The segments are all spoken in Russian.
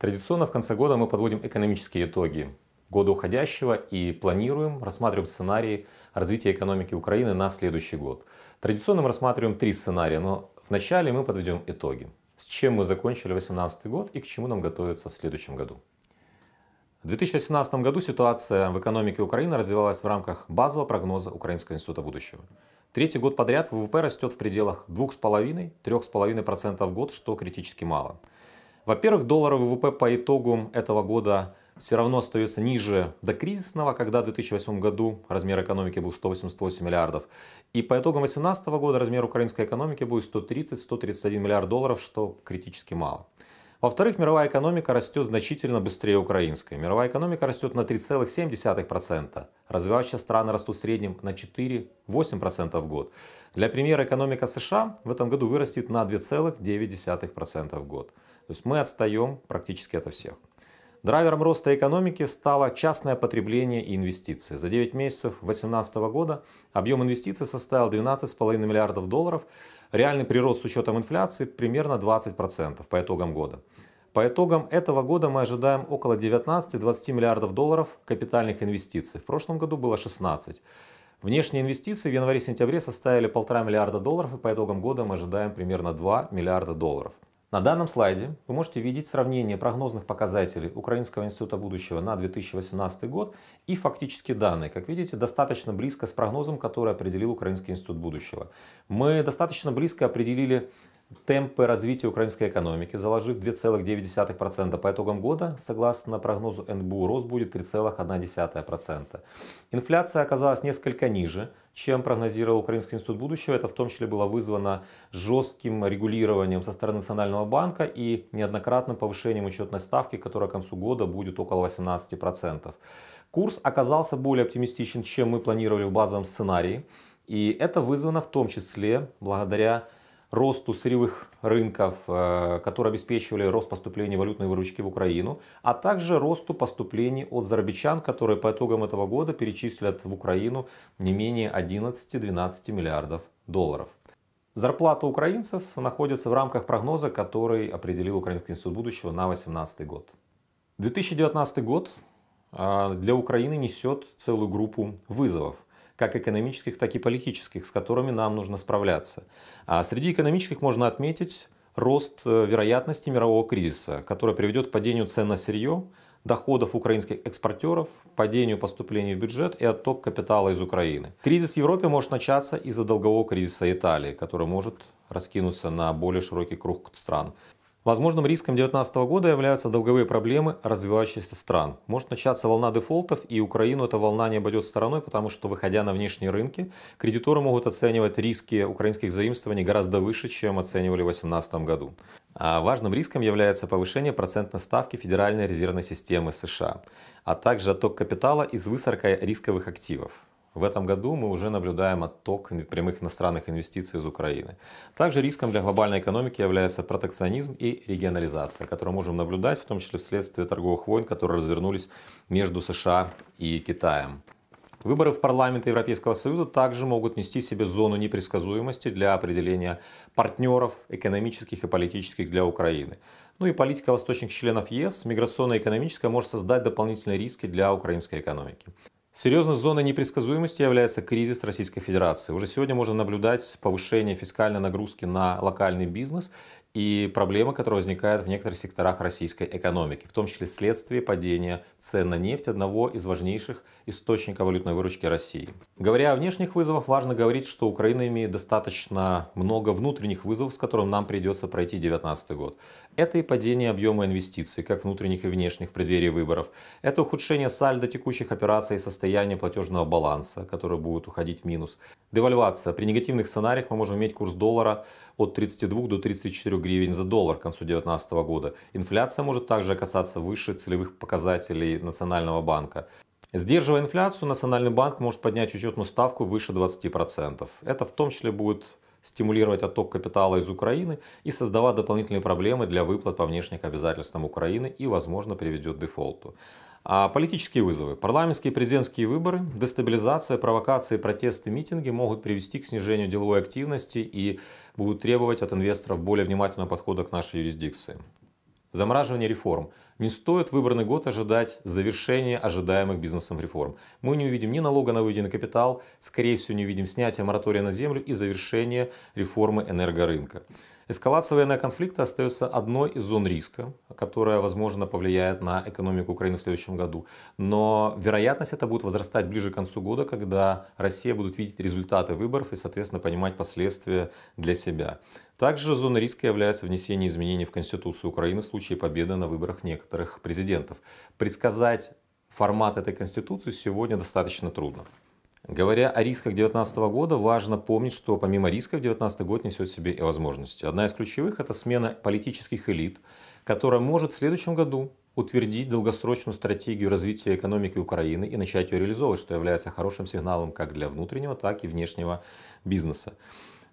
Традиционно в конце года мы подводим экономические итоги года уходящего и планируем, рассматриваем сценарии развития экономики Украины на следующий год. Традиционно мы рассматриваем три сценария, но вначале мы подведем итоги. С чем мы закончили 2018 год и к чему нам готовиться в следующем году. В 2018 году ситуация в экономике Украины развивалась в рамках базового прогноза Украинского института будущего. Третий год подряд ВВП растет в пределах 2,5-3,5% в год, что критически мало. Во-первых, доллар ВВП по итогам этого года все равно остается ниже до кризисного, когда в 2008 году размер экономики был 188 миллиардов. И по итогам 2018 года размер украинской экономики будет 130-131 миллиард долларов, что критически мало. Во-вторых, мировая экономика растет значительно быстрее украинской. Мировая экономика растет на 3,7%. Развивающие страны растут в среднем на 4-8% в год. Для примера, экономика США в этом году вырастет на 2,9% в год. То есть мы отстаем практически от всех. Драйвером роста экономики стало частное потребление и инвестиции. За 9 месяцев 2018 года объем инвестиций составил 12,5 миллиардов долларов. Реальный прирост с учетом инфляции примерно 20% по итогам года. По итогам этого года мы ожидаем около 19-20 миллиардов долларов капитальных инвестиций. В прошлом году было 16. Внешние инвестиции в январе-сентябре составили 1,5 миллиарда долларов, и по итогам года мы ожидаем примерно 2 миллиарда долларов. На данном слайде вы можете видеть сравнение прогнозных показателей Украинского института будущего на 2018 год и фактические данные. Как видите, достаточно близко с прогнозом, который определил Украинский институт будущего. Мы достаточно близко определили темпы развития украинской экономики, заложив 2,9% по итогам года, согласно прогнозу НБУ, рост будет 3,1%. Инфляция оказалась несколько ниже, чем прогнозировал Украинский институт будущего. Это в том числе было вызвано жестким регулированием со стороны Национального банка и неоднократным повышением учетной ставки, которая к концу года будет около 18%. Курс оказался более оптимистичен, чем мы планировали в базовом сценарии. И это вызвано в том числе благодаря росту сырьевых рынков, э, которые обеспечивали рост поступления валютной выручки в Украину, а также росту поступлений от зарабичан, которые по итогам этого года перечислят в Украину не менее 11-12 миллиардов долларов. Зарплата украинцев находится в рамках прогноза, который определил Украинский институт будущего на 2018 год. 2019 год э, для Украины несет целую группу вызовов – как экономических, так и политических, с которыми нам нужно справляться. А среди экономических можно отметить рост э, вероятности мирового кризиса, который приведет к падению цен на сырье, доходов украинских экспортеров, падению поступлений в бюджет и отток капитала из Украины. Кризис в Европе может начаться из-за долгового кризиса Италии, который может раскинуться на более широкий круг стран. Возможным риском 2019 года являются долговые проблемы развивающихся стран. Может начаться волна дефолтов, и Украину эта волна не обойдет стороной, потому что, выходя на внешние рынки, кредиторы могут оценивать риски украинских заимствований гораздо выше, чем оценивали в 2018 году. А важным риском является повышение процентной ставки Федеральной резервной системы США, а также отток капитала из высокорисковых активов. В этом году мы уже наблюдаем отток прямых иностранных инвестиций из Украины. Также риском для глобальной экономики является протекционизм и регионализация, которые можем наблюдать, в том числе вследствие торговых войн, которые развернулись между США и Китаем. Выборы в парламент Европейского Союза также могут нести себе зону непредсказуемости для определения партнеров экономических и политических для Украины. Ну и политика восточных членов ЕС, миграционно-экономическая, может создать дополнительные риски для украинской экономики. Серьезной зоной непредсказуемости является кризис Российской Федерации. Уже сегодня можно наблюдать повышение фискальной нагрузки на локальный бизнес и проблема, которая возникает в некоторых секторах российской экономики, в том числе следствие падения цен на нефть, одного из важнейших источников валютной выручки России. Говоря о внешних вызовах, важно говорить, что Украина имеет достаточно много внутренних вызовов, с которым нам придется пройти 2019 год. Это и падение объема инвестиций, как внутренних и внешних, в преддверии выборов. Это ухудшение сальдо текущих операций и состояния платежного баланса, которые будут уходить в минус. Девальвация. При негативных сценариях мы можем иметь курс доллара от 32 до 34 гривен за доллар к концу 2019 года. Инфляция может также касаться выше целевых показателей Национального банка. Сдерживая инфляцию, Национальный банк может поднять учетную ставку выше 20%. Это в том числе будет стимулировать отток капитала из Украины и создавать дополнительные проблемы для выплат по внешним обязательствам Украины и, возможно, приведет к дефолту. А политические вызовы. Парламентские и президентские выборы, дестабилизация, провокации, протесты, митинги могут привести к снижению деловой активности и будут требовать от инвесторов более внимательного подхода к нашей юрисдикции замораживание реформ. Не стоит в выбранный год ожидать завершения ожидаемых бизнесом реформ. Мы не увидим ни налога на выведенный капитал, скорее всего не увидим снятия моратория на землю и завершения реформы энергорынка. Эскалация военного конфликта остается одной из зон риска, которая, возможно, повлияет на экономику Украины в следующем году. Но вероятность это будет возрастать ближе к концу года, когда Россия будет видеть результаты выборов и, соответственно, понимать последствия для себя. Также зона риска является внесение изменений в Конституцию Украины в случае победы на выборах некоторых президентов. Предсказать формат этой Конституции сегодня достаточно трудно. Говоря о рисках 2019 года, важно помнить, что помимо рисков 2019 год несет в себе и возможности. Одна из ключевых – это смена политических элит, которая может в следующем году утвердить долгосрочную стратегию развития экономики Украины и начать ее реализовывать, что является хорошим сигналом как для внутреннего, так и внешнего бизнеса.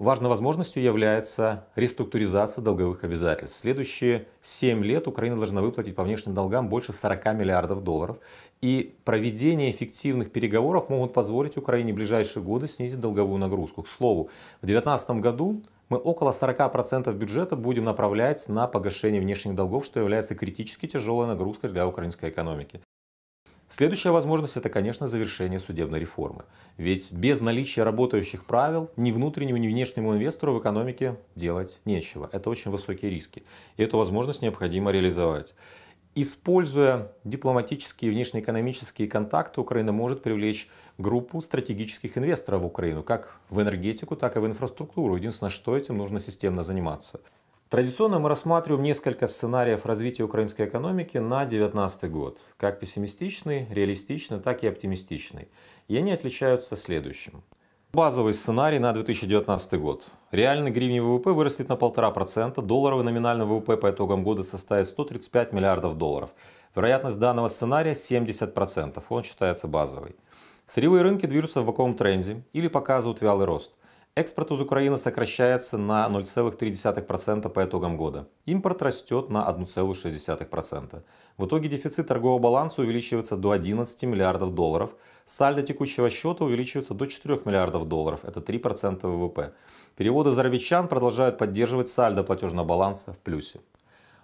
Важной возможностью является реструктуризация долговых обязательств. следующие 7 лет Украина должна выплатить по внешним долгам больше 40 миллиардов долларов. И проведение эффективных переговоров могут позволить Украине в ближайшие годы снизить долговую нагрузку. К слову, в 2019 году мы около 40% бюджета будем направлять на погашение внешних долгов, что является критически тяжелой нагрузкой для украинской экономики. Следующая возможность – это, конечно, завершение судебной реформы. Ведь без наличия работающих правил ни внутреннему, ни внешнему инвестору в экономике делать нечего. Это очень высокие риски. И эту возможность необходимо реализовать. Используя дипломатические и внешнеэкономические контакты, Украина может привлечь группу стратегических инвесторов в Украину, как в энергетику, так и в инфраструктуру. Единственное, что этим нужно системно заниматься. Традиционно мы рассматриваем несколько сценариев развития украинской экономики на 2019 год, как пессимистичный, реалистичный, так и оптимистичный. И они отличаются следующим. Базовый сценарий на 2019 год. Реальный гривневый ВВП вырастет на 1,5%, долларовый номинальный ВВП по итогам года составит 135 миллиардов долларов. Вероятность данного сценария 70%, он считается базовой. Сырьевые рынки движутся в боковом тренде или показывают вялый рост. Экспорт из Украины сокращается на 0,3% по итогам года. Импорт растет на 1,6%. В итоге дефицит торгового баланса увеличивается до 11 миллиардов долларов. Сальдо текущего счета увеличивается до 4 миллиардов долларов, это 3% ВВП. Переводы зарубежчан продолжают поддерживать сальдо платежного баланса в плюсе.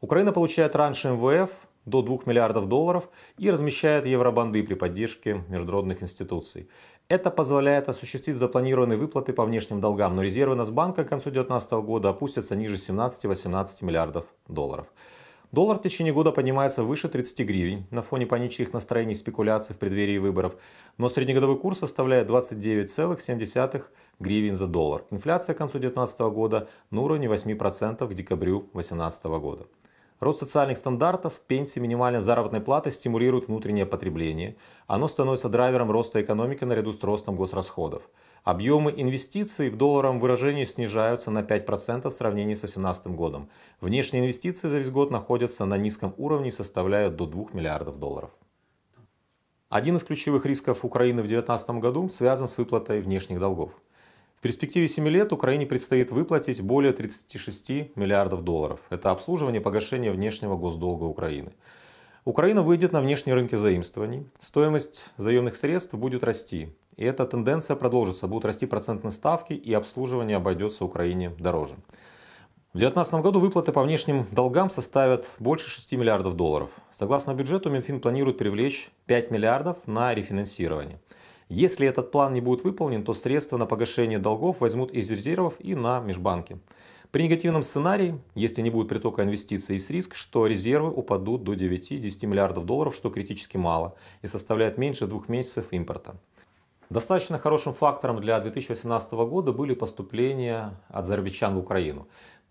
Украина получает раньше МВФ, до 2 миллиардов долларов и размещает евробанды при поддержке международных институций. Это позволяет осуществить запланированные выплаты по внешним долгам, но резервы Насбанка к концу 2019 года опустятся ниже 17-18 миллиардов долларов. Доллар в течение года поднимается выше 30 гривен на фоне панических настроений и спекуляций в преддверии выборов, но среднегодовой курс составляет 29,7 гривен за доллар. Инфляция к концу 2019 года на уровне 8% к декабрю 2018 года. Рост социальных стандартов, пенсии, минимальной заработной платы стимулирует внутреннее потребление. Оно становится драйвером роста экономики наряду с ростом госрасходов. Объемы инвестиций в долларовом выражении снижаются на 5% в сравнении с 2018 годом. Внешние инвестиции за весь год находятся на низком уровне и составляют до 2 миллиардов долларов. Один из ключевых рисков Украины в 2019 году связан с выплатой внешних долгов. В перспективе 7 лет Украине предстоит выплатить более 36 миллиардов долларов. Это обслуживание погашения внешнего госдолга Украины. Украина выйдет на внешние рынки заимствований, стоимость заемных средств будет расти. И эта тенденция продолжится, будут расти процентные ставки и обслуживание обойдется Украине дороже. В 2019 году выплаты по внешним долгам составят больше 6 миллиардов долларов. Согласно бюджету, Минфин планирует привлечь 5 миллиардов на рефинансирование. Если этот план не будет выполнен, то средства на погашение долгов возьмут из резервов и на межбанке. При негативном сценарии, если не будет притока инвестиций, есть риск, что резервы упадут до 9-10 миллиардов долларов, что критически мало и составляет меньше двух месяцев импорта. Достаточно хорошим фактором для 2018 года были поступления от зарубежан в Украину.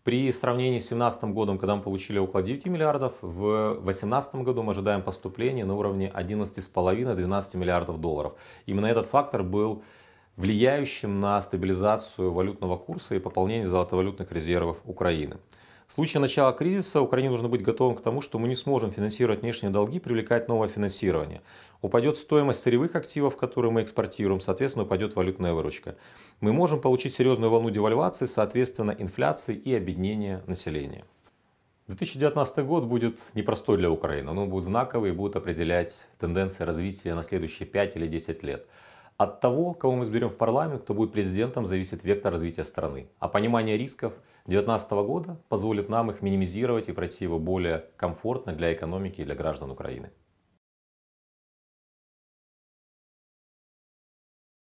При сравнении с 2017 годом, когда мы получили около 9 миллиардов, в 2018 году мы ожидаем поступления на уровне 11,5-12 миллиардов долларов. Именно этот фактор был влияющим на стабилизацию валютного курса и пополнение золотовалютных резервов Украины. В случае начала кризиса Украине нужно быть готовым к тому, что мы не сможем финансировать внешние долги, привлекать новое финансирование. Упадет стоимость сырьевых активов, которые мы экспортируем, соответственно, упадет валютная выручка. Мы можем получить серьезную волну девальвации, соответственно, инфляции и объединения населения. 2019 год будет непростой для Украины, но он будет знаковый и будет определять тенденции развития на следующие 5 или 10 лет. От того, кого мы изберем в парламент, кто будет президентом, зависит вектор развития страны. А понимание рисков – 2019 года позволит нам их минимизировать и пройти его более комфортно для экономики и для граждан Украины.